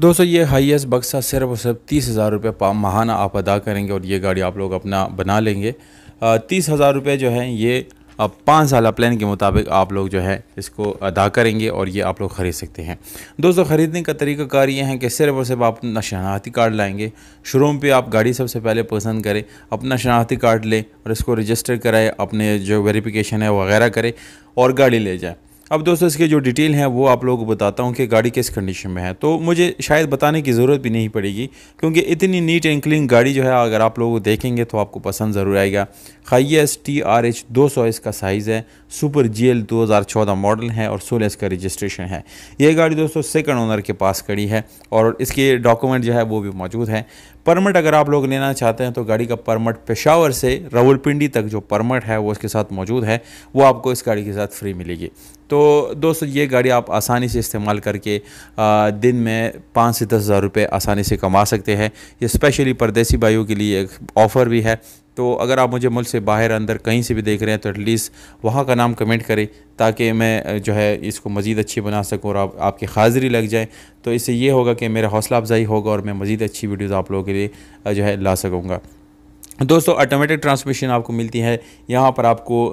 दोस्तों ये हाईएस्ट बक्सा सिर्फ और सिर्फ तीस हज़ार रुपये पा महाना आप अदा करेंगे और ये गाड़ी आप लोग अपना बना लेंगे तीस हज़ार रुपये जो है ये अब पाँच साल प्लान के मुताबिक आप लोग जो है इसको अदा करेंगे और ये आप लोग ख़रीद सकते हैं दोस्तों ख़रीदने का कार ये है कि सिर्फ और सिर्फ आप अपना शनाख्ती कार्ड लाएंगे शोरूम पे आप गाड़ी सबसे पहले पसंद करें अपना शनाख्ती कार्ड लें और इसको रजिस्टर कराएं अपने जो वेरिफिकेशन है वगैरह करें और गाड़ी ले जाएँ अब दोस्तों इसके जो डिटेल हैं वो आप लोगों को बताता हूँ कि गाड़ी किस कंडीशन में है तो मुझे शायद बताने की ज़रूरत भी नहीं पड़ेगी क्योंकि इतनी नीट एंड क्लीन गाड़ी जो है अगर आप लोग देखेंगे तो आपको पसंद ज़रूर आएगा खाई एस टी आर एच दो सौ इसका साइज़ है सुपर जी एल दो हज़ार चौदह मॉडल है और सोलह इसका रजिस्ट्रेशन है यह गाड़ी दोस्तों सेकेंड ओनर के पास खड़ी है और इसके डॉक्यूमेंट जो है वो भी मौजूद है परमिट अगर आप लोग लेना चाहते हैं तो गाड़ी का परमिट पेशावर से रावलपिंडी तक जो परमिट है वो इसके साथ मौजूद है वो आपको इस गाड़ी के साथ फ्री मिलेगी तो तो दोस्तों ये गाड़ी आप आसानी से इस्तेमाल करके दिन में पाँच से दस हज़ार रुपये आसानी से कमा सकते हैं ये स्पेशली परदेसी भाइयों के लिए एक ऑफ़र भी है तो अगर आप मुझे मुल्क से बाहर अंदर कहीं से भी देख रहे हैं तो एटलीस्ट वहाँ का नाम कमेंट करें ताकि मैं जो है इसको मज़ीद अच्छी बना सकूँ और आप आपकी हाज़िरी लग जाए तो इससे ये होगा कि मेरा हौसला अफजाई होगा और मैं मज़ीद अच्छी वीडियोज़ आप लोगों के लिए जो है ला सकूँगा दोस्तों ऑटोमेटिक ट्रांसमिशन आपको मिलती है यहाँ पर आपको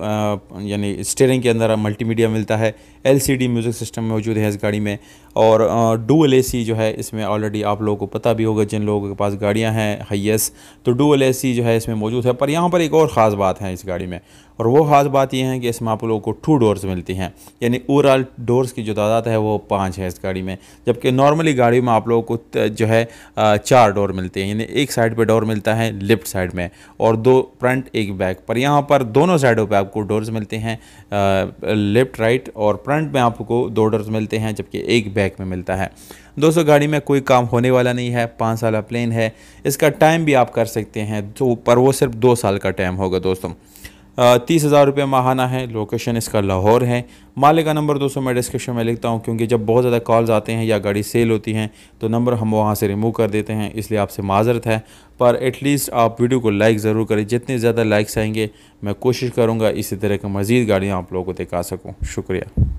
यानी स्टेयरिंग के अंदर मल्टीमीडिया मिलता है एलसीडी म्यूज़िक सिस्टम मौजूद है इस गाड़ी में और डुअल एसी जो है इसमें ऑलरेडी आप लोगों को पता भी होगा जिन लोगों के पास गाड़ियाँ हैं हाइएस तो डुअल एसी जो है इसमें मौजूद है पर यहाँ पर एक और ख़ास बात है इस गाड़ी में और वो ख़ास बात यह है कि इसमें आप लोगों को टू डोर्स मिलती हैं यानी ओवरऑल डोर्स की जो तादाद है वो पाँच है इस गाड़ी में जबकि नॉर्मली गाड़ी में आप लोगों को जो है चार डोर मिलते हैं यानी एक साइड पर डोर मिलता है लेफ्ट साइड में और दो फ्रंट एक बैक पर यहाँ पर दोनों साइडों पे आपको डोर्स मिलते हैं लेफ्ट राइट और फ्रंट में आपको दो डोर्स मिलते हैं जबकि एक बैक में मिलता है दोस्तों गाड़ी में कोई काम होने वाला नहीं है पाँच साल प्लेन है इसका टाइम भी आप कर सकते हैं तो पर वो सिर्फ दो साल का टाइम होगा दोस्तों तीस हज़ार रुपये माहाना है लोकेशन इसका लाहौर है माले का नंबर दोस्तों मैं डिस्क्रिप्शन में लिखता हूँ क्योंकि जब बहुत ज़्यादा कॉल्स आते हैं या गाड़ी सेल होती हैं तो नंबर हम वहाँ से रिमूव कर देते हैं इसलिए आपसे माजरत है पर एटलीस्ट आप वीडियो को लाइक ज़रूर करें जितने ज़्यादा लाइक्स आएंगे मैं कोशिश करूँगा इसी तरह की मज़ीद गाड़ियाँ आप लोगों को दिखा सकूँ शुक्रिया